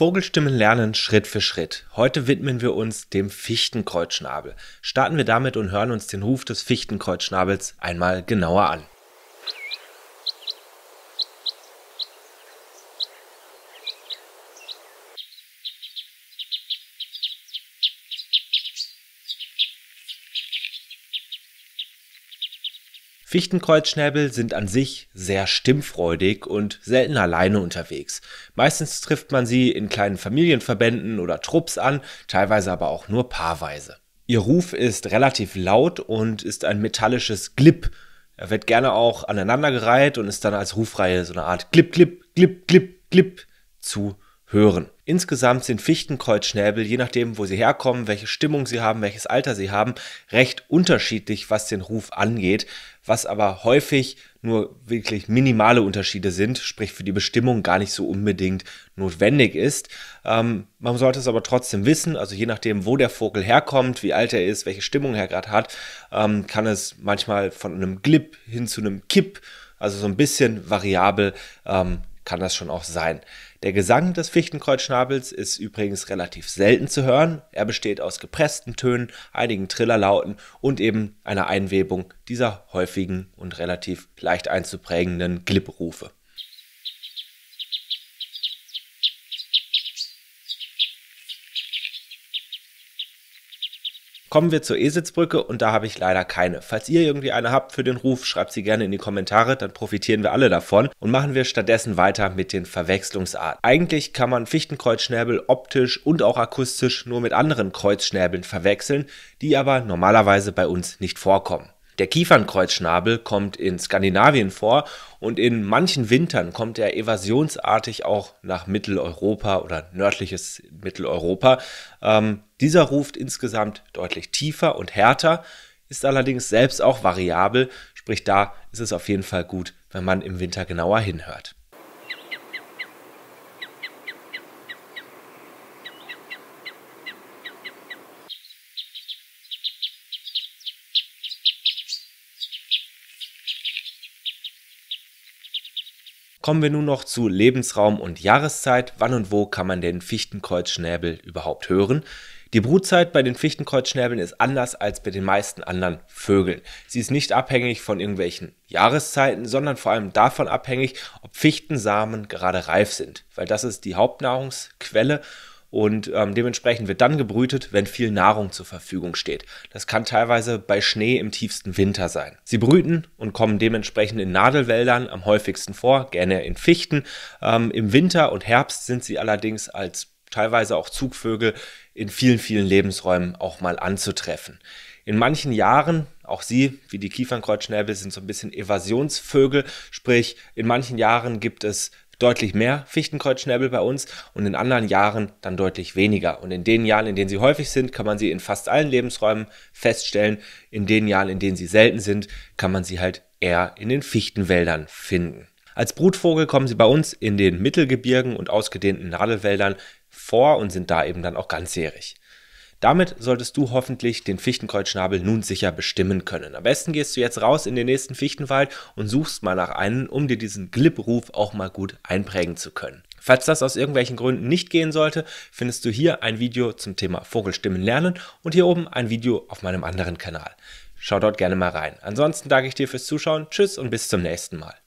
Vogelstimmen lernen Schritt für Schritt. Heute widmen wir uns dem Fichtenkreuzschnabel. Starten wir damit und hören uns den Ruf des Fichtenkreuzschnabels einmal genauer an. Fichtenkreuzschnäbel sind an sich sehr stimmfreudig und selten alleine unterwegs. Meistens trifft man sie in kleinen Familienverbänden oder Trupps an, teilweise aber auch nur paarweise. Ihr Ruf ist relativ laut und ist ein metallisches Glip. Er wird gerne auch aneinandergereiht und ist dann als Rufreihe so eine Art Glip, Glip, Glip, Glip, Glip zu hören. Insgesamt sind Fichtenkreuzschnäbel, je nachdem, wo sie herkommen, welche Stimmung sie haben, welches Alter sie haben, recht unterschiedlich, was den Ruf angeht, was aber häufig nur wirklich minimale Unterschiede sind, sprich für die Bestimmung gar nicht so unbedingt notwendig ist. Ähm, man sollte es aber trotzdem wissen, also je nachdem, wo der Vogel herkommt, wie alt er ist, welche Stimmung er gerade hat, ähm, kann es manchmal von einem Glip hin zu einem Kipp, also so ein bisschen variabel ähm, kann das schon auch sein. Der Gesang des Fichtenkreuzschnabels ist übrigens relativ selten zu hören. Er besteht aus gepressten Tönen, einigen Trillerlauten und eben einer Einwebung dieser häufigen und relativ leicht einzuprägenden Glipprufe. Kommen wir zur Eselsbrücke und da habe ich leider keine. Falls ihr irgendwie eine habt für den Ruf, schreibt sie gerne in die Kommentare, dann profitieren wir alle davon und machen wir stattdessen weiter mit den Verwechslungsarten. Eigentlich kann man Fichtenkreuzschnäbel optisch und auch akustisch nur mit anderen Kreuzschnäbeln verwechseln, die aber normalerweise bei uns nicht vorkommen. Der Kiefernkreuzschnabel kommt in Skandinavien vor und in manchen Wintern kommt er evasionsartig auch nach Mitteleuropa oder nördliches Mitteleuropa. Ähm, dieser ruft insgesamt deutlich tiefer und härter, ist allerdings selbst auch variabel, sprich da ist es auf jeden Fall gut, wenn man im Winter genauer hinhört. Kommen wir nun noch zu Lebensraum und Jahreszeit. Wann und wo kann man den Fichtenkreuzschnäbel überhaupt hören? Die Brutzeit bei den Fichtenkreuzschnäbeln ist anders als bei den meisten anderen Vögeln. Sie ist nicht abhängig von irgendwelchen Jahreszeiten, sondern vor allem davon abhängig, ob Fichtensamen gerade reif sind, weil das ist die Hauptnahrungsquelle und ähm, dementsprechend wird dann gebrütet, wenn viel Nahrung zur Verfügung steht. Das kann teilweise bei Schnee im tiefsten Winter sein. Sie brüten und kommen dementsprechend in Nadelwäldern am häufigsten vor, gerne in Fichten. Ähm, Im Winter und Herbst sind sie allerdings als teilweise auch Zugvögel in vielen, vielen Lebensräumen auch mal anzutreffen. In manchen Jahren, auch sie, wie die Kiefernkreuzschnäbel, sind so ein bisschen Evasionsvögel, sprich in manchen Jahren gibt es deutlich mehr Fichtenkreuzschnäbel bei uns und in anderen Jahren dann deutlich weniger. Und in den Jahren, in denen sie häufig sind, kann man sie in fast allen Lebensräumen feststellen. In den Jahren, in denen sie selten sind, kann man sie halt eher in den Fichtenwäldern finden. Als Brutvogel kommen sie bei uns in den Mittelgebirgen und ausgedehnten Nadelwäldern vor und sind da eben dann auch ganzjährig. Damit solltest du hoffentlich den Fichtenkreuzschnabel nun sicher bestimmen können. Am besten gehst du jetzt raus in den nächsten Fichtenwald und suchst mal nach einem, um dir diesen Glippruf auch mal gut einprägen zu können. Falls das aus irgendwelchen Gründen nicht gehen sollte, findest du hier ein Video zum Thema Vogelstimmen lernen und hier oben ein Video auf meinem anderen Kanal. Schau dort gerne mal rein. Ansonsten danke ich dir fürs Zuschauen, tschüss und bis zum nächsten Mal.